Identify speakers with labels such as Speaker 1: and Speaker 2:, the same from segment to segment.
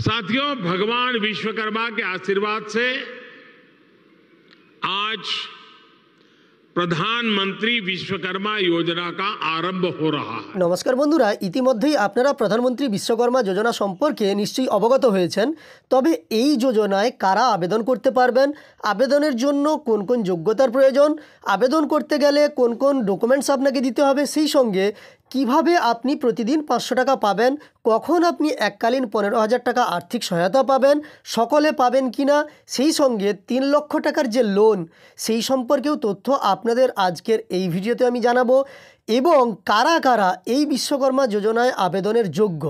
Speaker 1: साथियों भगवान विश्वकर्मा के आशीर्वाद से आज প্রধানমন্ত্রী বিশ্বকর্মা যোজনা কা আরম্ভ হো রা নমস্কার বন্ধুরা ইতিমধ্যেই আপনারা প্রধানমন্ত্রী বিশ্বকর্মা যোজনা সম্পর্কে নিশ্চয়ই অবগত হয়েছেন তবে এই যোজনায় কারা আবেদন করতে পারবেন আবেদনের জন্য কোন কোন যোগ্যতার প্রয়োজন আবেদন করতে গেলে কোন কোন ডকুমেন্টস আপনাকে দিতে হবে সেই সঙ্গে কিভাবে আপনি প্রতিদিন পাঁচশো টাকা পাবেন কখন আপনি এককালীন পনেরো হাজার টাকা আর্থিক সহায়তা পাবেন সকলে পাবেন কি না সেই সঙ্গে তিন লক্ষ টাকার যে লোন সেই সম্পর্কেও তথ্য আপনাদের আজকের এই ভিডিওতে আমি জানাবো এবং কারা কারা এই বিশ্বকর্মা যোজনায় আবেদনের যোগ্য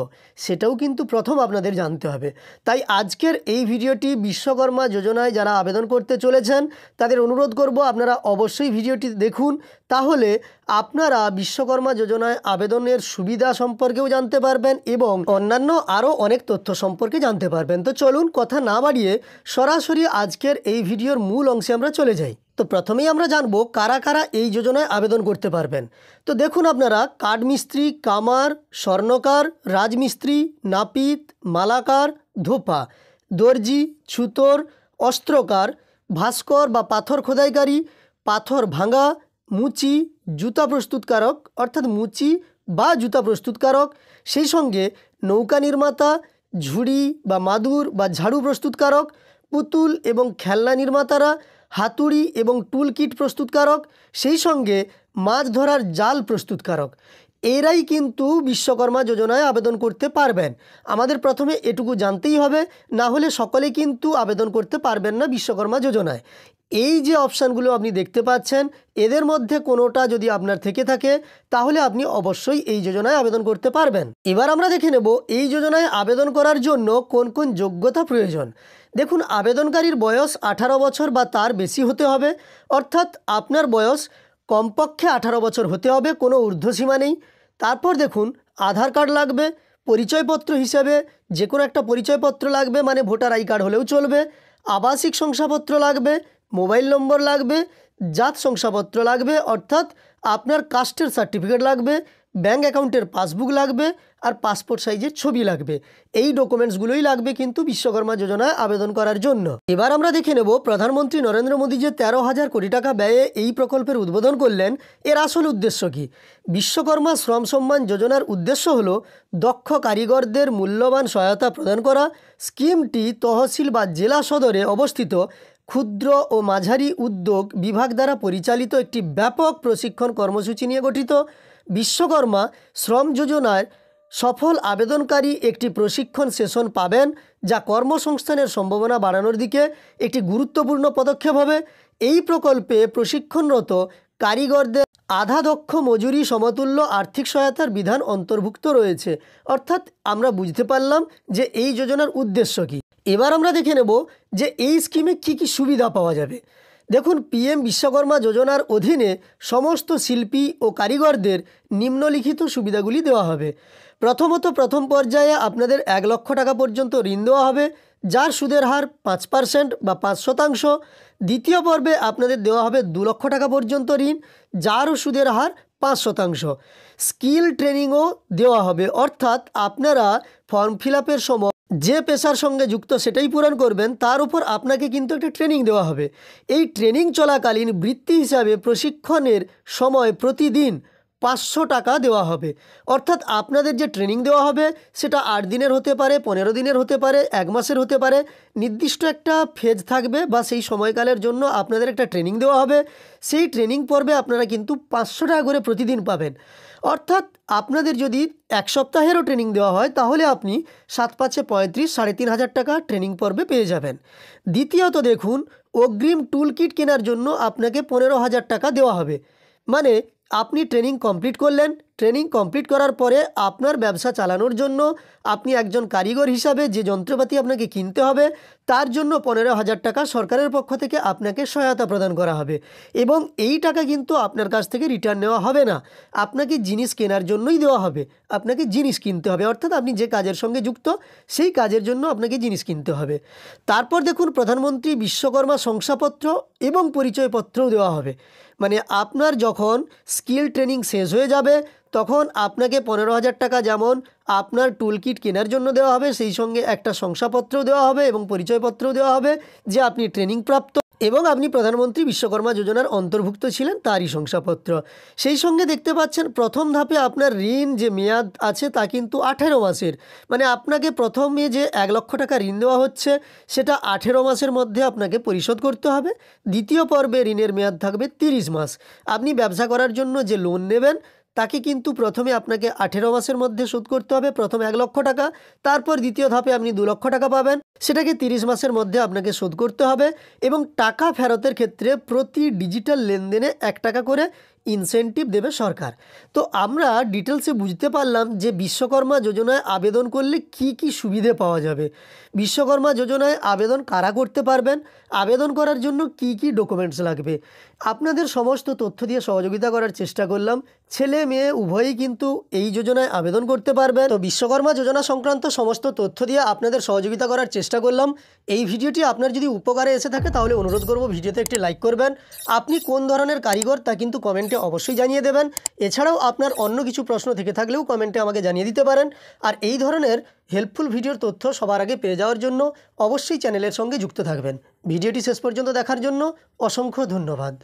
Speaker 1: সেটাও কিন্তু প্রথম আপনাদের জানতে হবে তাই আজকের এই ভিডিওটি বিশ্বকর্মা যোজনায় যারা আবেদন করতে চলেছেন তাদের অনুরোধ করব আপনারা অবশ্যই ভিডিওটি দেখুন তাহলে আপনারা বিশ্বকর্মা যোজনায় আবেদনের সুবিধা সম্পর্কেও জানতে পারবেন এবং অন্যান্য আরও অনেক তথ্য সম্পর্কে জানতে পারবেন তো চলুন কথা না বাড়িয়ে সরাসরি আজকের এই ভিডিওর মূল অংশে আমরা চলে যাই তো প্রথমেই আমরা জানব কারা কারা এই যোজনায় আবেদন করতে পারবেন তো দেখুন আপনারা কাঠমিস্ত্রি কামার স্বর্ণকার রাজমিস্ত্রি নাপিত মালাকার ধোপা দর্জি ছুতর অস্ত্রকার ভাস্কর বা পাথর খোদাইকারী পাথর ভাঙা মুচি জুতা প্রস্তুতকারক অর্থাৎ মুচি বা জুতা প্রস্তুতকারক সেই সঙ্গে নৌকা নির্মাতা ঝুড়ি বা মাদুর বা ঝাড়ু প্রস্তুতকারক পুতুল এবং খেলনা নির্মাতারা হাতুড়ি এবং টুলকিট প্রস্তুতকারক সেই সঙ্গে মাছ ধরার জাল প্রস্তুতকারক এরাই কিন্তু বিশ্বকর্মা যোজনায় আবেদন করতে পারবেন আমাদের প্রথমে এটুকু জানতেই হবে না হলে সকলে কিন্তু আবেদন করতে পারবেন না বিশ্বকর্মা যোজনায় এই যে অপশানগুলো আপনি দেখতে পাচ্ছেন এদের মধ্যে কোনোটা যদি আপনার থেকে থাকে তাহলে আপনি অবশ্যই এই যোজনায় আবেদন করতে পারবেন এবার আমরা দেখে নেব এই যোজনায় আবেদন করার জন্য কোন কোন যোগ্যতা প্রয়োজন দেখুন আবেদনকারীর বয়স আঠারো বছর বা তার বেশি হতে হবে অর্থাৎ আপনার বয়স কমপক্ষে আঠারো বছর হতে হবে কোনো ঊর্ধ্বসীমা নেই তারপর দেখুন আধার কার্ড লাগবে পরিচয়পত্র হিসেবে যে কোনো একটা পরিচয়পত্র লাগবে মানে ভোটার আই কার্ড হলেও চলবে আবাসিক শংসাপত্র লাগবে মোবাইল নম্বর লাগবে জাত শংসাপত্র লাগবে অর্থাৎ আপনার কাস্টের সার্টিফিকেট লাগবে ব্যাঙ্ক অ্যাকাউন্টের পাসবুক লাগবে আর পাসপোর্ট সাইজের ছবি লাগবে এই ডকুমেন্টসগুলোই লাগবে কিন্তু বিশ্বকর্মা যোজনায় আবেদন করার জন্য এবার আমরা দেখে নেব প্রধানমন্ত্রী নরেন্দ্র মোদী যে তেরো হাজার কোটি টাকা ব্যয়ে এই প্রকল্পের উদ্বোধন করলেন এর আসল উদ্দেশ্য কি বিশ্বকর্মা শ্রম সম্মান যোজনার উদ্দেশ্য হল দক্ষ কারিগরদের মূল্যবান সহায়তা প্রদান করা স্কিমটি তহসিল বা জেলা সদরে অবস্থিত ক্ষুদ্র ও মাঝারি উদ্যোগ বিভাগ দ্বারা পরিচালিত একটি ব্যাপক প্রশিক্ষণ কর্মসূচি নিয়ে গঠিত বিশ্বকর্মা শ্রম যোজনায় সফল আবেদনকারী একটি প্রশিক্ষণ সেশন পাবেন যা কর্মসংস্থানের সম্ভাবনা বাড়ানোর দিকে একটি গুরুত্বপূর্ণ পদক্ষেপ হবে এই প্রকল্পে প্রশিক্ষণরত কারিগরদের আধা দক্ষ মজুরি সমতুল্য আর্থিক সহায়তার বিধান অন্তর্ভুক্ত রয়েছে অর্থাৎ আমরা বুঝতে পারলাম যে এই যোজনার উদ্দেশ্য কী এবার আমরা দেখে নেব যে এই স্কিমে কি কি সুবিধা পাওয়া যাবে দেখুন পিএম বিশ্বকর্মা যোজনার অধীনে সমস্ত শিল্পী ও কারিগরদের নিম্নলিখিত সুবিধাগুলি দেওয়া হবে প্রথমত প্রথম পর্যায়ে আপনাদের এক লক্ষ টাকা পর্যন্ত ঋণ দেওয়া হবে যার সুদের হার পাঁচ পার্সেন্ট বা পাঁচ শতাংশ দ্বিতীয় পর্বে আপনাদের দেওয়া হবে দু লক্ষ টাকা পর্যন্ত ঋণ যারও সুদের হার পাঁচ শতাংশ স্কিল ট্রেনিংও দেওয়া হবে অর্থাৎ আপনারা ফর্ম ফিল সময় যে পেশার সঙ্গে যুক্ত সেটাই পূরণ করবেন তার উপর আপনাকে কিন্তু একটা ট্রেনিং দেওয়া হবে এই ট্রেনিং চলাকালীন বৃত্তি হিসাবে প্রশিক্ষণের সময় প্রতিদিন পাঁচশো টাকা দেওয়া হবে অর্থাৎ আপনাদের যে ট্রেনিং দেওয়া হবে সেটা আট দিনের হতে পারে পনেরো দিনের হতে পারে এক মাসের হতে পারে নির্দিষ্ট একটা ফেজ থাকবে বা সেই সময়কালের জন্য আপনাদের একটা ট্রেনিং দেওয়া হবে সেই ট্রেনিং পর্বে আপনারা কিন্তু পাঁচশো টাকা করে প্রতিদিন পাবেন অর্থাৎ আপনাদের যদি এক সপ্তাহেরও ট্রেনিং দেওয়া হয় তাহলে আপনি সাত পাঁচে পঁয়ত্রিশ সাড়ে তিন হাজার টাকা ট্রেনিং পর্বে পেয়ে যাবেন দ্বিতীয়ত দেখুন অগ্রিম টুল কিট কেনার জন্য আপনাকে পনেরো হাজার টাকা দেওয়া হবে মানে আপনি ট্রেনিং কমপ্লিট করলেন ট্রেনিং কমপ্লিট করার পরে আপনার ব্যবসা চালানোর জন্য আপনি একজন কারিগর হিসাবে যে যন্ত্রপাতি আপনাকে কিনতে হবে তার জন্য পনেরো হাজার টাকা সরকারের পক্ষ থেকে আপনাকে সহায়তা প্রদান করা হবে এবং এই টাকা কিন্তু আপনার কাছ থেকে রিটার্ন নেওয়া হবে না আপনাকে জিনিস কেনার জন্যই দেওয়া হবে আপনাকে জিনিস কিনতে হবে অর্থাৎ আপনি যে কাজের সঙ্গে যুক্ত সেই কাজের জন্য আপনাকে জিনিস কিনতে হবে তারপর দেখুন প্রধানমন্ত্রী বিশ্বকর্মা শংসাপত্র এবং পরিচয়পত্রও দেওয়া হবে মানে আপনার যখন স্কিল ট্রেনিং শেষ হয়ে যাবে তখন আপনাকে পনেরো হাজার টাকা যেমন আপনার টুলকিট কেনার জন্য দেওয়া হবে সেই সঙ্গে একটা শংসাপত্রও দেওয়া হবে এবং পরিচয়পত্রও দেওয়া হবে যে আপনি ট্রেনিং প্রাপ্ত এবং আপনি প্রধানমন্ত্রী বিশ্বকর্মা যোজনার অন্তর্ভুক্ত ছিলেন তারই শংসাপত্র সেই সঙ্গে দেখতে পাচ্ছেন প্রথম ধাপে আপনার ঋণ যে মেয়াদ আছে তা কিন্তু আঠেরো মাসের মানে আপনাকে প্রথমে যে এক লক্ষ টাকা ঋণ দেওয়া হচ্ছে সেটা আঠেরো মাসের মধ্যে আপনাকে পরিশোধ করতে হবে দ্বিতীয় পর্বে ঋণের মেয়াদ থাকবে তিরিশ মাস আপনি ব্যবসা করার জন্য যে লোন নেবেন তাকে কিন্তু প্রথমে আপনাকে আঠেরো মাসের মধ্যে শোধ করতে হবে প্রথম এক লক্ষ টাকা তারপর দ্বিতীয় ধাপে আপনি দু লক্ষ টাকা পাবেন সেটাকে তিরিশ মাসের মধ্যে আপনাকে শোধ করতে হবে এবং টাকা ফেরতের ক্ষেত্রে প্রতি ডিজিটাল লেনদেনে এক টাকা করে ইনসেন্টিভ দেবে সরকার তো আমরা ডিটেলসে বুঝতে পারলাম যে বিশ্বকর্মা যোজনায় আবেদন করলে কি কি সুবিধে পাওয়া যাবে বিশ্বকর্মা যোজনায় আবেদন কারা করতে পারবেন আবেদন করার জন্য কি কি ডকুমেন্টস লাগবে আপনাদের সমস্ত তথ্য দিয়ে সহযোগিতা করার চেষ্টা করলাম ছেলে মেয়ে উভয়ই কিন্তু এই যোজনায় আবেদন করতে পারবেন তো বিশ্বকর্মা যোজনা সংক্রান্ত সমস্ত তথ্য দিয়ে আপনাদের সহযোগিতা করার চেষ্টা করলাম এই ভিডিওটি আপনার যদি উপকারে এসে থাকে তাহলে অনুরোধ করব ভিডিওতে একটি লাইক করবেন আপনি কোন ধরনের কারিগর তা কিন্তু কমেন্টে অবশ্যই জানিয়ে দেবেন এছাড়াও আপনার অন্য কিছু প্রশ্ন থেকে থাকলেও কমেন্টে আমাকে জানিয়ে দিতে পারেন আর এই ধরনের হেল্পফুল ভিডিওর তথ্য সবার আগে পেয়ে যাওয়ার জন্য অবশ্যই চ্যানেলের সঙ্গে যুক্ত থাকবেন ভিডিওটি শেষ পর্যন্ত দেখার জন্য অসংখ্য ধন্যবাদ